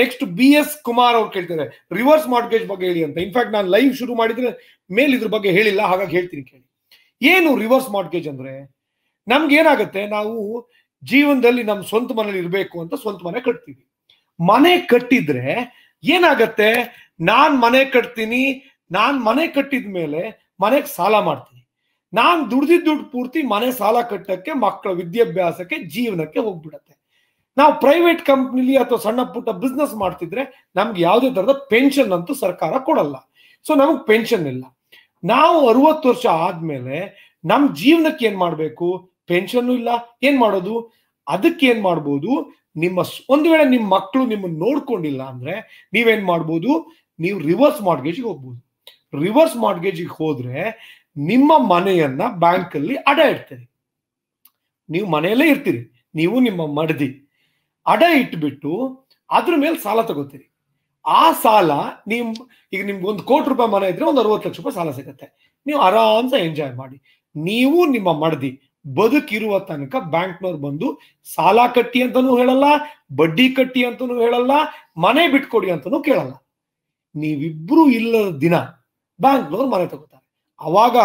next B S Kumar ಅವ್ರು ಕೇಳ್ತಾರೆ reverse mortgage ಬಗ್ಗೆ ಹೇಳಿ ಅಂತ ಇನ್ಫ್ಯಾಕ್ಟ್ ನಾನು ಲೈವ್ ಶುರು ಮಾಡಿದ್ರೆ ಮೇಲೆ ಇದ್ರ ಬಗ್ಗೆ ಹೇಳಿಲ್ಲ ಹಾಗಾಗಿ ಹೇಳ್ತೀನಿ ಕೇಳಿ ಏನು ರಿವರ್ಸ್ ಮಾರ್ಗೇಜ್ ಅಂದ್ರೆ ನಮ್ಗೆ ಏನಾಗುತ್ತೆ ನಾವು ಜೀವನದಲ್ಲಿ ನಮ್ಮ ಸ್ವಂತ ಮನೇಲಿ ಇರಬೇಕು ಅಂತ ಸ್ವಂತ ಮನೆ ಕಟ್ತೀವಿ ಮನೆ ಕಟ್ಟಿದ್ರೆ ಏನಾಗತ್ತೆ ನಾನ್ ಮನೆ ಕಟ್ತೀನಿ ನಾನ್ ಮನೆ ಕಟ್ಟಿದ ಮೇಲೆ ಮನೆಗೆ ಸಾಲ ಮಾಡ್ತೀನಿ ನಾನ್ ದುಡ್ದಿದ್ದ ದುಡ್ಡು ಪೂರ್ತಿ ಮನೆ ಸಾಲ ಕಟ್ಟಕ್ಕೆ ಮಕ್ಕಳ ವಿದ್ಯಾಭ್ಯಾಸಕ್ಕೆ ಜೀವನಕ್ಕೆ ಹೋಗ್ಬಿಡತ್ತೆ ನಾವು ಪ್ರೈವೇಟ್ ಕಂಪ್ನಿಲಿ ಅಥವಾ ಸಣ್ಣ ಪುಟ್ಟ ಬಿಸ್ನೆಸ್ ಮಾಡ್ತಿದ್ರೆ ನಮ್ಗೆ ಯಾವುದೇ ತರದ ಪೆನ್ಷನ್ ಅಂತೂ ಸರ್ಕಾರ ಕೊಡಲ್ಲ ಸೊ ನಮಗೆ ಪೆನ್ಷನ್ ಇಲ್ಲ ನಾವು ಅರವತ್ತು ವರ್ಷ ಆದ್ಮೇಲೆ ನಮ್ ಜೀವನಕ್ಕೆ ಏನ್ ಮಾಡ್ಬೇಕು ಪೆನ್ಷನ್ ಇಲ್ಲ ಏನ್ ಮಾಡೋದು ಅದಕ್ಕೆ ಏನ್ ಮಾಡ್ಬೋದು ನಿಮ್ಮ ಒಂದು ವೇಳೆ ನಿಮ್ಮ ಮಕ್ಕಳು ನಿಮ್ಮನ್ನ ನೋಡ್ಕೊಂಡಿಲ್ಲ ಅಂದ್ರೆ ನೀವೇನ್ ಮಾಡ್ಬೋದು ನೀವು ರಿವರ್ಸ್ ಮಾರ್ಗೇಜ್ ಹೋಗ್ಬೋದು ರಿವರ್ಸ್ ಮಾರ್ಗೇಜ್ ಹೋದ್ರೆ ನಿಮ್ಮ ಮನೆಯನ್ನ ಬ್ಯಾಂಕ್ ಅಲ್ಲಿ ಅಡ ಇಡ್ತೀರಿ ನೀವು ಮನೆಯಲ್ಲೇ ಇರ್ತೀರಿ ನೀವು ನಿಮ್ಮ ಮಡದಿ ಅಡ ಇಟ್ಬಿಟ್ಟು ಅದ್ರ ಮೇಲೆ ಸಾಲ ತಗೋತೀರಿ ಆ ಸಾಲ ನಿಮ್ ಈಗ ನಿಮ್ಗೆ ಒಂದು ಕೋಟಿ ರೂಪಾಯಿ ಮನೆ ಇದ್ರೆ ಒಂದು ಅರವತ್ತು ಲಕ್ಷ ರೂಪಾಯಿ ಸಾಲ ಸಿಗುತ್ತೆ ನೀವು ಆರಾಮ್ಸ ಎಂಜಾಯ್ ಮಾಡಿ ನೀವು ನಿಮ್ಮ ಮಡದಿ ಬದುಕಿರುವ ತನಕ ಬ್ಯಾಂಕ್ನವ್ರು ಬಂದು ಸಾಲ ಕಟ್ಟಿ ಅಂತನೂ ಹೇಳಲ್ಲ ಬಡ್ಡಿ ಕಟ್ಟಿ ಅಂತನೂ ಹೇಳಲ್ಲ ಮನೆ ಬಿಟ್ಕೊಡಿ ಅಂತನೂ ಕೇಳಲ್ಲ ನೀವಿಬ್ರು ಇಲ್ಲದ ದಿನ ಬ್ಯಾಂಕ್ನವ್ರು ಮನೆ ತಗೋತಾರೆ ಅವಾಗ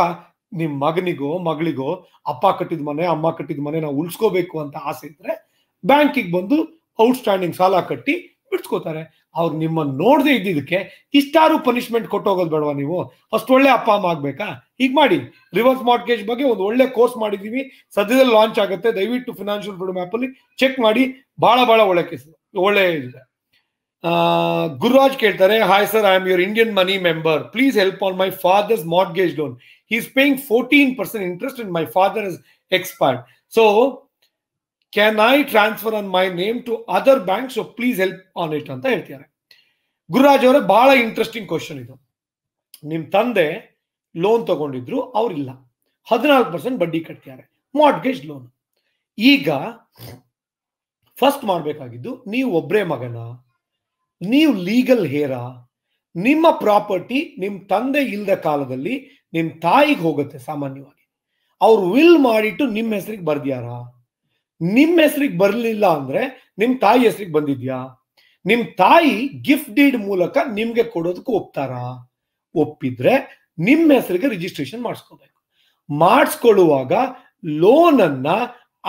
ನಿಮ್ಮ ಮಗನಿಗೋ ಮಗಳಿಗೋ ಅಪ್ಪ ಕಟ್ಟಿದ ಮನೆ ಅಮ್ಮ ಕಟ್ಟಿದ ಮನೆ ನಾವು ಉಳಿಸ್ಕೋಬೇಕು ಅಂತ ಆಸೆ ಇದ್ರೆ ಬ್ಯಾಂಕಿಗೆ ಬಂದು ಔಟ್ಸ್ಟ್ಯಾಂಡಿಂಗ್ ಸಾಲ ಕಟ್ಟಿ ಬಿಡ್ಸ್ಕೋತಾರೆ ಅವ್ರು ನಿಮ್ಮನ್ನು ನೋಡದೆ ಇದ್ದಿದ್ದಕ್ಕೆ ಇಷ್ಟಾರು ಪನಿಷ್ಮೆಂಟ್ ಕೊಟ್ಟೋಗೋದು ಬೇಡವಾ ನೀವು ಅಷ್ಟು ಒಳ್ಳೆ ಅಪ್ಪ ಅಮ್ಮ ಆಗ್ಬೇಕಾ ಈಗ ಮಾಡಿ ರಿವರ್ಸ್ ಮಾರ್ಟ್ಗೇಜ್ ಬಗ್ಗೆ ಒಂದು ಒಳ್ಳೆ ಕೋರ್ಸ್ ಮಾಡಿದ್ದೀವಿ ಸದ್ಯದಲ್ಲಿ ಲಾಂಚ್ ಆಗುತ್ತೆ ದಯವಿಟ್ಟು ಫಿನಾನ್ಷಿಯಲ್ ಫ್ರೀಡಮ್ ಅಲ್ಲಿ ಚೆಕ್ ಮಾಡಿ ಭಾಳ ಭಾಳ ಒಳ್ಳೆ ಕೇಸ್ ಒಳ್ಳೆ ಇದೆ ಗುರುರಾಜ್ ಕೇಳ್ತಾರೆ hi sir I am your Indian money member please help on my father's mortgage loan he is paying fourteen percent interest in my father is expert so can I transfer on my name to other bank so please help on it ಅಂತ ಹೇಳ್ತಿದ್ದಾರೆ ಗುರುರಾಜ್ ಅವರೇ ಬಹಳ interesting question ಇದು ನಿಮ್ಮ ತಂದೆ loan ತಗೊಂಡಿದ್ರು ಅವರಿಲ್ಲ ಹದಿನಾಲ್ಕು percent ಬಡ್ಡಿ ಕಟ್ತಾರೆ ಮಾಡ್ಗೇಜ್ ಲೋನ್ ಈಗ ಫಸ್ಟ್ ಮಾಡಬೇಕಾಗಿದ್ದು ನೀವು ಒಬ್ಬರೇ ಮಗನ ನೀವು ಲೀಗಲ್ ಹೇರ ನಿಮ್ಮ ಪ್ರಾಪರ್ಟಿ ನಿಮ್ಮ ತಂದೆ ಇಲ್ಲದ ಕಾಲದಲ್ಲಿ ನಿಮ್ಮ ತಾಯಿಗೆ ಹೋಗುತ್ತೆ ಸಾಮಾನ್ಯವಾಗಿ ಅವ್ರು ವಿಲ್ ಮಾಡಿಟ್ಟು ನಿಮ್ಮ ಹೆಸರಿಗೆ ಬರ್ದ್ಯಾರ ನಿಮ್ಮ ಹೆಸರಿಗೆ ಬರಲಿಲ್ಲ ಅಂದ್ರೆ ನಿಮ್ ತಾಯಿ ಹೆಸರಿಗೆ ಬಂದಿದ್ಯಾ ನಿಮ್ ತಾಯಿ ಗಿಫ್ಟ್ ಡೀಡ್ ಮೂಲಕ ನಿಮ್ಗೆ ಕೊಡೋದಕ್ಕೆ ಒಪ್ತಾರ ಒಪ್ಪಿದ್ರೆ ನಿಮ್ಮ ಹೆಸರಿಗೆ ರಿಜಿಸ್ಟ್ರೇಷನ್ ಮಾಡಿಸ್ಕೋಬೇಕು ಮಾಡಿಸ್ಕೊಳ್ಳುವಾಗ ಲೋನ್ ಅನ್ನ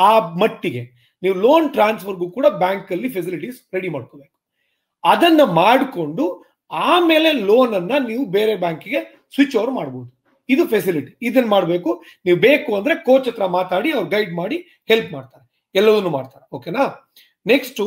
ಆ ಮಟ್ಟಿಗೆ ನೀವು ಲೋನ್ ಟ್ರಾನ್ಸ್ಫರ್ಗೂ ಕೂಡ ಬ್ಯಾಂಕ್ ಅಲ್ಲಿ ಫೆಸಿಲಿಟೀಸ್ ರೆಡಿ ಮಾಡ್ಕೋಬೇಕು ಅದನ್ನ ಮಾಡಿಕೊಂಡು ಆಮೇಲೆ ಲೋನ್ ಅನ್ನ ನೀವು ಬೇರೆ ಬ್ಯಾಂಕಿಗೆ ಸ್ವಿಚ್ ಓವರ್ ಮಾಡಬಹುದು ಇದು ಫೆಸಿಲಿಟಿ ಇದನ್ನ ಮಾಡಬೇಕು ನೀವು ಬೇಕು ಅಂದ್ರೆ ಕೋಚ್ ಹತ್ರ ಮಾತಾಡಿ ಅವ್ರು ಗೈಡ್ ಮಾಡಿ ಹೆಲ್ಪ್ ಮಾಡ್ತಾರೆ ಎಲ್ಲವನ್ನು ಮಾಡ್ತಾರೆ ಓಕೆನಾ ನೆಕ್ಸ್ಟು